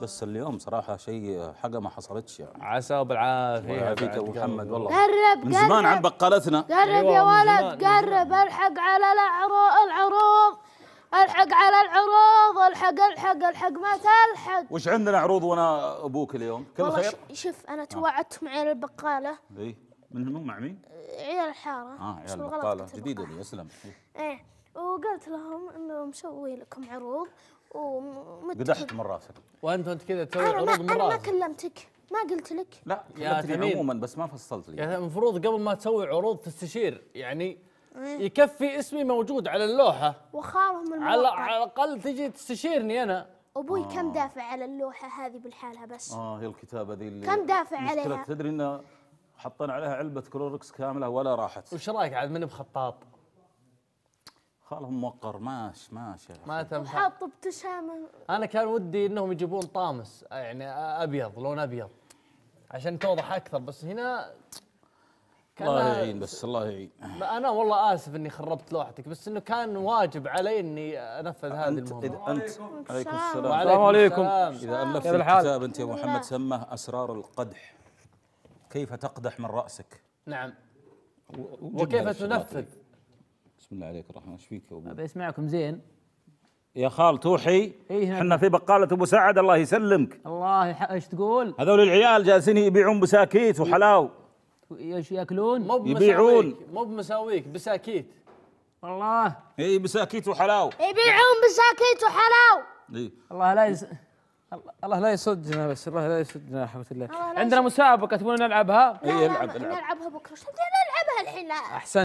بس اليوم صراحه شيء حاجه ما حصلتش يعني عسى بالعافيه يعافيك ابو محمد والله قرب من زمان عن بقالتنا قرب يا أيوة، ولد قرب الحق على العروض الحق على العروض الحق الحق الحق ما تلحق وش عندنا عروض وانا ابوك اليوم كل خير شوف انا آه. توعدت مع عيال البقاله اي من مع مين؟ عيال الحاره اه عيال البقاله جديده لي اسلم ايه قالت لهم انه مسوي لكم عروض ومدحت من راسك وانت انت كذا تسوي عروض من راسك انا ما كلمتك ما قلت لك لا كلمتني عموما بس ما فصلت لي يعني المفروض قبل ما تسوي عروض تستشير يعني إيه. يكفي اسمي موجود على اللوحه وخارهم الموقع على على الاقل تجي تستشيرني انا ابوي آه. كم دافع على اللوحه هذه بالحالها بس اه هي الكتابه ذي اللي كم دافع عليها تدري انه حطينا عليها علبه كلوركس كامله ولا راحت وش رايك عاد من بخطاط خالهم موقر ماش ماش ما تنفع حاط ابتسامه انا كان ودي انهم يجيبون طامس يعني ابيض لون ابيض عشان توضح اكثر بس هنا الله يعين بس الله يعين انا والله اسف اني خربت لوحتك بس انه كان واجب علي اني انفذ هذه المهمه إذا انت عليكم السلام السلام عليكم اذا الفت الكتاب انت يا محمد سماه اسرار القدح كيف تقدح من راسك نعم وكيف تنفذ بسم الله عليك الرحمن ايش فيك يا ابو ابي اسمعكم زين يا خال توحي إيه، احنا في بقالة ابو سعد الله يسلمك الله ايش تقول؟ هذول العيال جالسين يبيعون بساكيت وحلاو ايش ياكلون؟ مو يبيعون مو بمساويك بساكيت الله اي بساكيت وحلاو يبيعون بساكيت وحلاو اي الله لا يس... الله لا يصدنا بس الله لا يصدنا يا حمد الله عندنا مسابقه تبون نلعبها؟ اي العب العب نلعبها بكره شو نلعبها الحين احسن